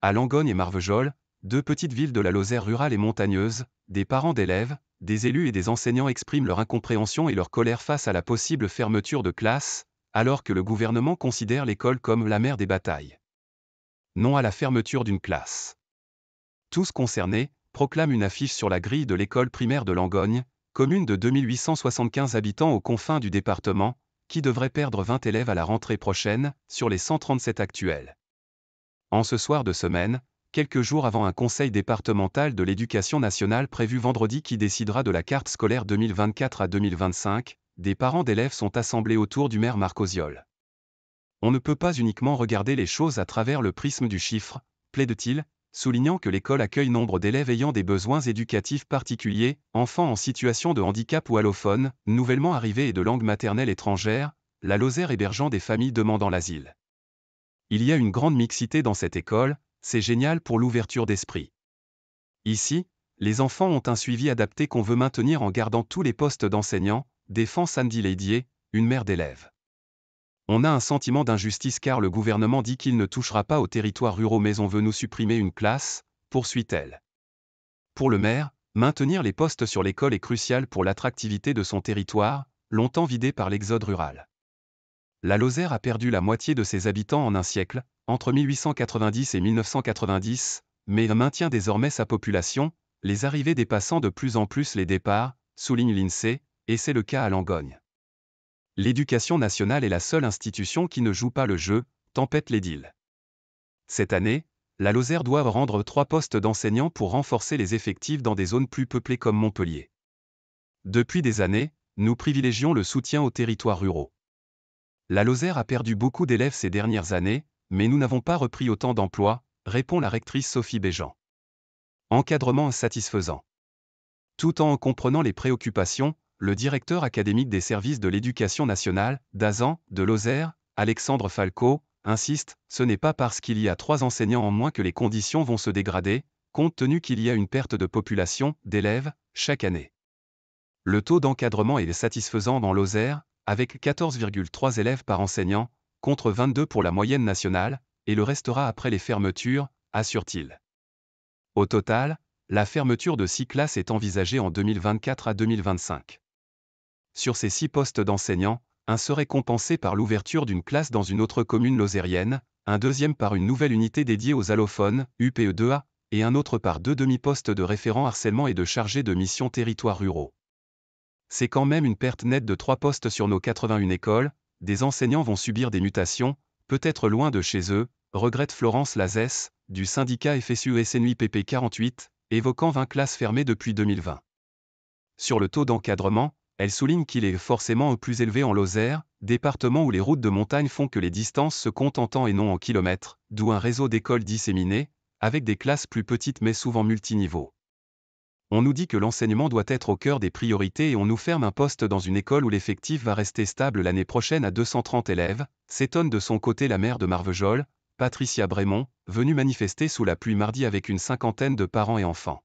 à Langogne et Marvejols, deux petites villes de la Lozère rurale et montagneuse, des parents d'élèves, des élus et des enseignants expriment leur incompréhension et leur colère face à la possible fermeture de classe, alors que le gouvernement considère l'école comme la mère des batailles. Non à la fermeture d'une classe. Tous concernés proclament une affiche sur la grille de l'école primaire de Langogne, commune de 2875 habitants aux confins du département, qui devrait perdre 20 élèves à la rentrée prochaine, sur les 137 actuels. En ce soir de semaine, quelques jours avant un conseil départemental de l'éducation nationale prévu vendredi qui décidera de la carte scolaire 2024 à 2025, des parents d'élèves sont assemblés autour du maire Marc On ne peut pas uniquement regarder les choses à travers le prisme du chiffre, plaide-t-il, soulignant que l'école accueille nombre d'élèves ayant des besoins éducatifs particuliers, enfants en situation de handicap ou allophones, nouvellement arrivés et de langue maternelle étrangère, la Lozère hébergeant des familles demandant l'asile. Il y a une grande mixité dans cette école, c'est génial pour l'ouverture d'esprit. Ici, les enfants ont un suivi adapté qu'on veut maintenir en gardant tous les postes d'enseignants, défend Sandy ladyer une mère d'élèves. On a un sentiment d'injustice car le gouvernement dit qu'il ne touchera pas aux territoires ruraux mais on veut nous supprimer une classe, poursuit-elle. Pour le maire, maintenir les postes sur l'école est crucial pour l'attractivité de son territoire, longtemps vidé par l'exode rural la Lozère a perdu la moitié de ses habitants en un siècle, entre 1890 et 1990, mais maintient désormais sa population, les arrivées dépassant de plus en plus les départs, souligne l'INSEE, et c'est le cas à Langogne. L'éducation nationale est la seule institution qui ne joue pas le jeu, tempête les Cette année, la Lozère doit rendre trois postes d'enseignants pour renforcer les effectifs dans des zones plus peuplées comme Montpellier. Depuis des années, nous privilégions le soutien aux territoires ruraux. La Lozère a perdu beaucoup d'élèves ces dernières années, mais nous n'avons pas repris autant d'emplois, répond la rectrice Sophie Béjean. Encadrement satisfaisant. Tout en comprenant les préoccupations, le directeur académique des services de l'éducation nationale, d'Azan, de Lozère, Alexandre Falco, insiste, ce n'est pas parce qu'il y a trois enseignants en moins que les conditions vont se dégrader, compte tenu qu'il y a une perte de population, d'élèves, chaque année. Le taux d'encadrement est satisfaisant dans Lozère, avec 14,3 élèves par enseignant, contre 22 pour la moyenne nationale, et le restera après les fermetures, assure-t-il. Au total, la fermeture de six classes est envisagée en 2024 à 2025. Sur ces six postes d'enseignants, un serait compensé par l'ouverture d'une classe dans une autre commune lozérienne, un deuxième par une nouvelle unité dédiée aux allophones, UPE2A, et un autre par deux demi-postes de référent harcèlement et de chargé de mission territoires ruraux c'est quand même une perte nette de trois postes sur nos 81 écoles, des enseignants vont subir des mutations, peut-être loin de chez eux, regrette Florence Lazès, du syndicat FSU-SNUIPP 48, évoquant 20 classes fermées depuis 2020. Sur le taux d'encadrement, elle souligne qu'il est forcément au plus élevé en Lozère, département où les routes de montagne font que les distances se comptent en temps et non en kilomètres, d'où un réseau d'écoles disséminées, avec des classes plus petites mais souvent multiniveaux on nous dit que l'enseignement doit être au cœur des priorités et on nous ferme un poste dans une école où l'effectif va rester stable l'année prochaine à 230 élèves, s'étonne de son côté la mère de Marvejol, Patricia Brémont, venue manifester sous la pluie mardi avec une cinquantaine de parents et enfants.